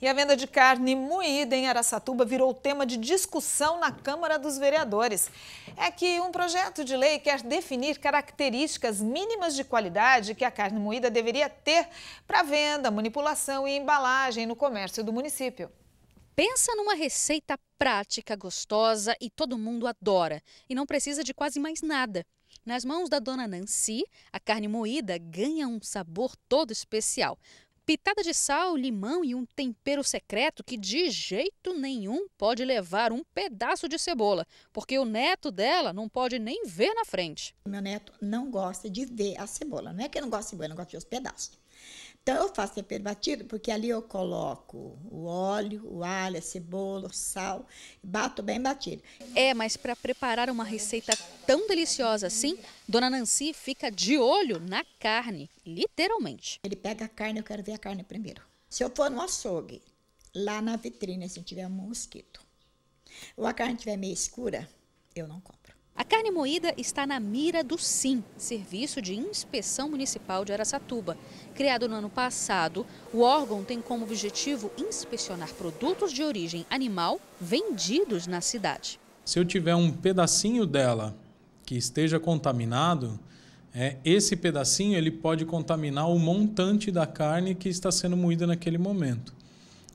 E a venda de carne moída em Aracatuba virou tema de discussão na Câmara dos Vereadores. É que um projeto de lei quer definir características mínimas de qualidade que a carne moída deveria ter para venda, manipulação e embalagem no comércio do município. Pensa numa receita prática, gostosa e todo mundo adora. E não precisa de quase mais nada. Nas mãos da dona Nancy, a carne moída ganha um sabor todo especial pitada de sal, limão e um tempero secreto que de jeito nenhum pode levar um pedaço de cebola, porque o neto dela não pode nem ver na frente. Meu neto não gosta de ver a cebola. Não é que ele não gosta de cebola, ele não gosta de ver os pedaços. Então, eu faço tempero batido porque ali eu coloco o óleo, o alho, a cebola, o sal, bato bem batido. É, mas para preparar uma receita tão deliciosa assim, Dona Nancy fica de olho na carne, literalmente. Ele pega a carne, eu quero ver a carne primeiro. Se eu for no açougue, lá na vitrine, se tiver um mosquito, ou a carne estiver meio escura, eu não compro. A carne moída está na mira do SIM, Serviço de Inspeção Municipal de Araçatuba. Criado no ano passado, o órgão tem como objetivo inspecionar produtos de origem animal vendidos na cidade. Se eu tiver um pedacinho dela que esteja contaminado, é, esse pedacinho ele pode contaminar o montante da carne que está sendo moída naquele momento.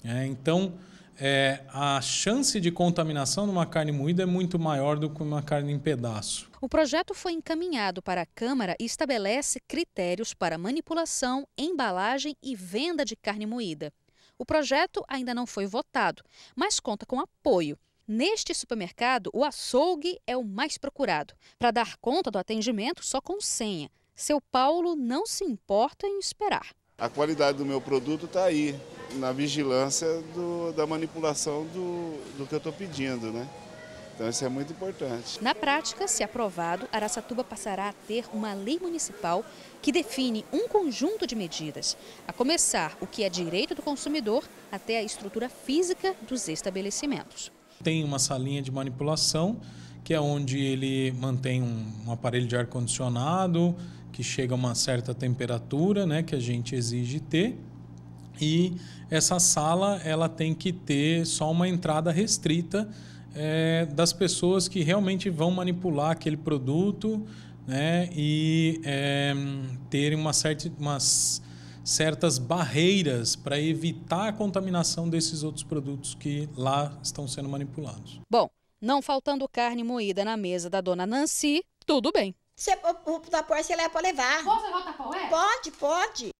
É, então, é, a chance de contaminação numa carne moída é muito maior do que uma carne em pedaço. O projeto foi encaminhado para a Câmara e estabelece critérios para manipulação, embalagem e venda de carne moída. O projeto ainda não foi votado, mas conta com apoio. Neste supermercado, o açougue é o mais procurado. Para dar conta do atendimento, só com senha. Seu Paulo não se importa em esperar a qualidade do meu produto está aí, na vigilância do, da manipulação do, do que eu estou pedindo, né? Então isso é muito importante. Na prática, se aprovado, Araçatuba passará a ter uma lei municipal que define um conjunto de medidas, a começar o que é direito do consumidor até a estrutura física dos estabelecimentos. Tem uma salinha de manipulação, que é onde ele mantém um aparelho de ar-condicionado, que chega a uma certa temperatura, né, que a gente exige ter. E essa sala ela tem que ter só uma entrada restrita é, das pessoas que realmente vão manipular aquele produto né, e é, terem uma certa, umas certas barreiras para evitar a contaminação desses outros produtos que lá estão sendo manipulados. Bom, não faltando carne moída na mesa da dona Nancy, tudo bem. Você, o, o tapaué você leva para levar. Posso levar o tapaué? Pode, pode.